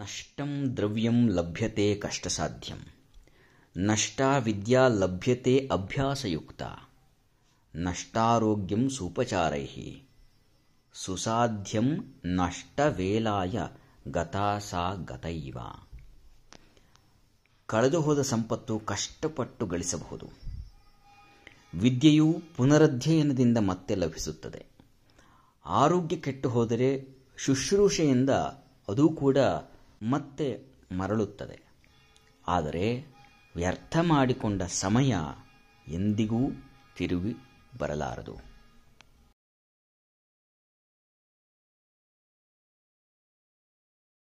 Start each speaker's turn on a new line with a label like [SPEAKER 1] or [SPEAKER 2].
[SPEAKER 1] ನಷ್ಟಂ ದ್ರವ್ಯಂ ಲಭ್ಯತೆ ಕಷ್ಟಸಾಧ್ಯಂ
[SPEAKER 2] ನಷ್ಟಾ ವಿದ್ಯಾ ಲಭ್ಯತೆ ಅಭ್ಯಾಸಯುಕ್ತ ನಷ್ಟಾರೋಗ್ಯಂ ಸೂಪಚಾರೈ ಸುಸಾಧ್ಯಂ ನಷ್ಟವೇಲಾಯ ಗತಾ ಸಾ ಗತೈವ ಕಳೆದುಹೋದ ಸಂಪತ್ತು ಕಷ್ಟಪಟ್ಟು ಗಳಿಸಬಹುದು ವಿದ್ಯೆಯು ಪುನರಧ್ಯಯನದಿಂದ ಮತ್ತೆ ಲಭಿಸುತ್ತದೆ ಆರೋಗ್ಯ ಕೆಟ್ಟು ಹೋದರೆ ಶುಶ್ರೂಷೆಯಿಂದ ಅದೂ ಕೂಡ ಮತ್ತೆ ಮರಳುತ್ತದೆ ಆದರೆ ವ್ಯರ್ಥ ಮಾಡಿಕೊಂಡ ಸಮಯ ಎಂದಿಗೂ ತಿರುಗಿ
[SPEAKER 1] ಬರಲಾರದು